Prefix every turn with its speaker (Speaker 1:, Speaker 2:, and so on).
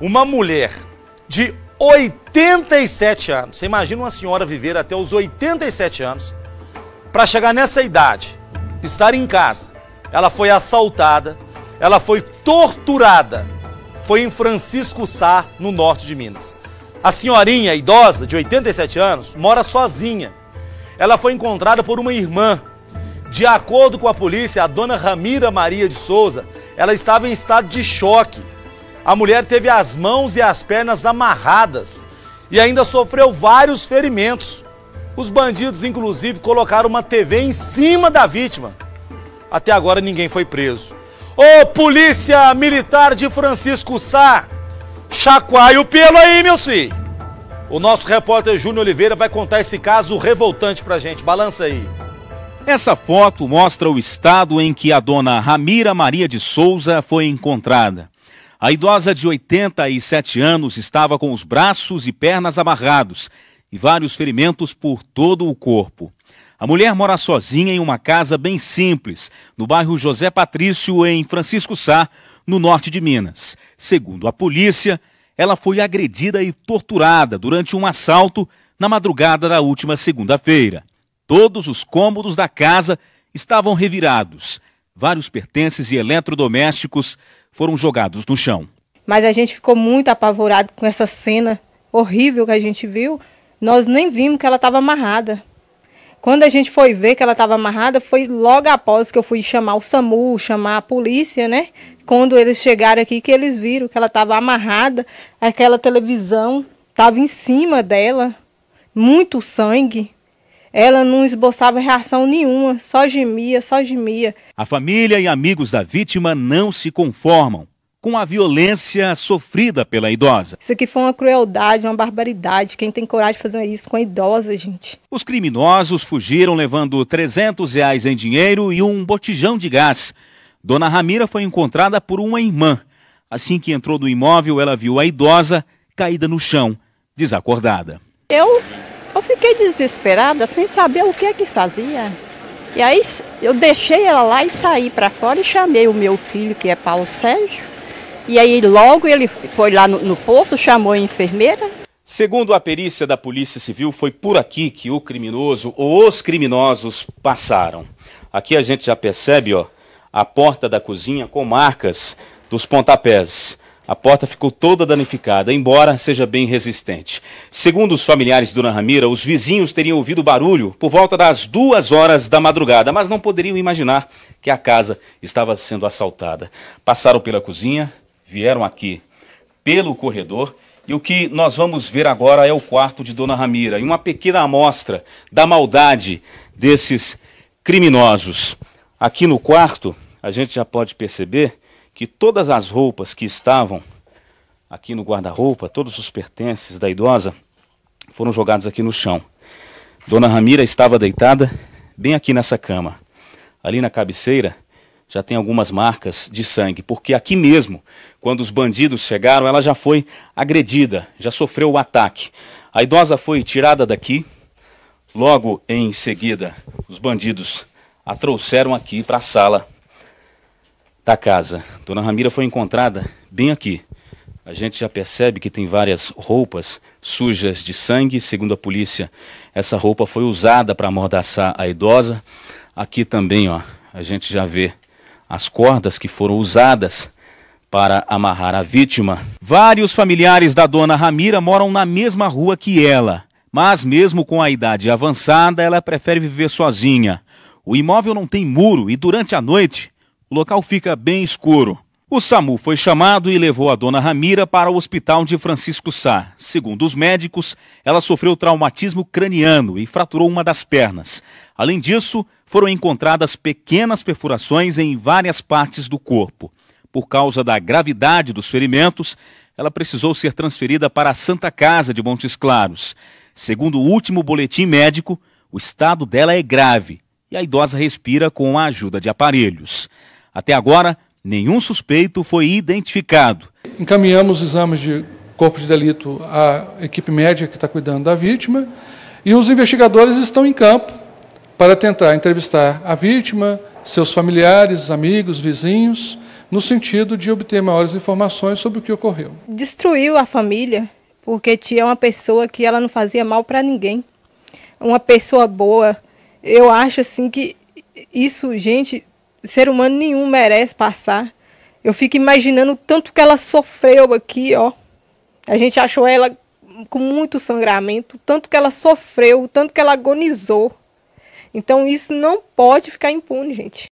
Speaker 1: Uma mulher de 87 anos. Você imagina uma senhora viver até os 87 anos para chegar nessa idade, estar em casa. Ela foi assaltada, ela foi torturada. Foi em Francisco Sá, no norte de Minas. A senhorinha idosa, de 87 anos, mora sozinha. Ela foi encontrada por uma irmã. De acordo com a polícia, a dona Ramira Maria de Souza, ela estava em estado de choque a mulher teve as mãos e as pernas amarradas e ainda sofreu vários ferimentos. Os bandidos, inclusive, colocaram uma TV em cima da vítima. Até agora ninguém foi preso. Ô Polícia Militar de Francisco Sá, chacoalhe o pelo aí, meu filho. O nosso repórter Júnior Oliveira vai contar esse caso revoltante pra gente. Balança aí.
Speaker 2: Essa foto mostra o estado em que a dona Ramira Maria de Souza foi encontrada. A idosa de 87 anos estava com os braços e pernas amarrados e vários ferimentos por todo o corpo. A mulher mora sozinha em uma casa bem simples, no bairro José Patrício, em Francisco Sá, no norte de Minas. Segundo a polícia, ela foi agredida e torturada durante um assalto na madrugada da última segunda-feira. Todos os cômodos da casa estavam revirados. Vários pertences e eletrodomésticos foram jogados no chão.
Speaker 3: Mas a gente ficou muito apavorado com essa cena horrível que a gente viu. Nós nem vimos que ela estava amarrada. Quando a gente foi ver que ela estava amarrada, foi logo após que eu fui chamar o SAMU, chamar a polícia, né? Quando eles chegaram aqui, que eles viram que ela estava amarrada, aquela televisão estava em cima dela, muito sangue. Ela não esboçava reação nenhuma, só gemia, só gemia.
Speaker 2: A família e amigos da vítima não se conformam com a violência sofrida pela idosa.
Speaker 3: Isso aqui foi uma crueldade, uma barbaridade. Quem tem coragem de fazer isso com a idosa,
Speaker 2: gente? Os criminosos fugiram levando 300 reais em dinheiro e um botijão de gás. Dona Ramira foi encontrada por uma irmã. Assim que entrou do imóvel, ela viu a idosa caída no chão, desacordada.
Speaker 3: Eu eu fiquei desesperada, sem saber o que é que fazia. E aí eu deixei ela lá e saí para fora e chamei o meu filho, que é Paulo Sérgio. E aí logo ele foi lá no, no posto, chamou a enfermeira.
Speaker 2: Segundo a perícia da Polícia Civil, foi por aqui que o criminoso ou os criminosos passaram. Aqui a gente já percebe, ó, a porta da cozinha com marcas dos pontapés. A porta ficou toda danificada, embora seja bem resistente. Segundo os familiares do Ramira, os vizinhos teriam ouvido barulho por volta das duas horas da madrugada, mas não poderiam imaginar que a casa estava sendo assaltada. Passaram pela cozinha, vieram aqui pelo corredor. E o que nós vamos ver agora é o quarto de Dona Ramira, e uma pequena amostra da maldade desses criminosos. Aqui no quarto, a gente já pode perceber que todas as roupas que estavam aqui no guarda-roupa, todos os pertences da idosa, foram jogados aqui no chão. Dona Ramira estava deitada bem aqui nessa cama. Ali na cabeceira já tem algumas marcas de sangue, porque aqui mesmo, quando os bandidos chegaram, ela já foi agredida, já sofreu o ataque. A idosa foi tirada daqui. Logo em seguida, os bandidos a trouxeram aqui para a sala da casa. Dona Ramira foi encontrada bem aqui. A gente já percebe que tem várias roupas sujas de sangue. Segundo a polícia, essa roupa foi usada para amordaçar a idosa. Aqui também, ó, a gente já vê as cordas que foram usadas para amarrar a vítima. Vários familiares da dona Ramira moram na mesma rua que ela, mas mesmo com a idade avançada, ela prefere viver sozinha. O imóvel não tem muro e durante a noite o local fica bem escuro. O SAMU foi chamado e levou a dona Ramira para o hospital de Francisco Sá. Segundo os médicos, ela sofreu traumatismo craniano e fraturou uma das pernas. Além disso, foram encontradas pequenas perfurações em várias partes do corpo. Por causa da gravidade dos ferimentos, ela precisou ser transferida para a Santa Casa de Montes Claros. Segundo o último boletim médico, o estado dela é grave e a idosa respira com a ajuda de aparelhos. Até agora, nenhum suspeito foi identificado. Encaminhamos exames de corpo de delito à equipe médica que está cuidando da vítima e os investigadores estão em campo para tentar entrevistar a vítima, seus familiares, amigos, vizinhos, no sentido de obter maiores informações sobre o que ocorreu.
Speaker 3: Destruiu a família, porque tinha uma pessoa que ela não fazia mal para ninguém. Uma pessoa boa. Eu acho assim que isso, gente, ser humano nenhum merece passar. Eu fico imaginando o tanto que ela sofreu aqui, ó. A gente achou ela com muito sangramento, o tanto que ela sofreu, o tanto que ela agonizou. Então isso não pode ficar impune, gente.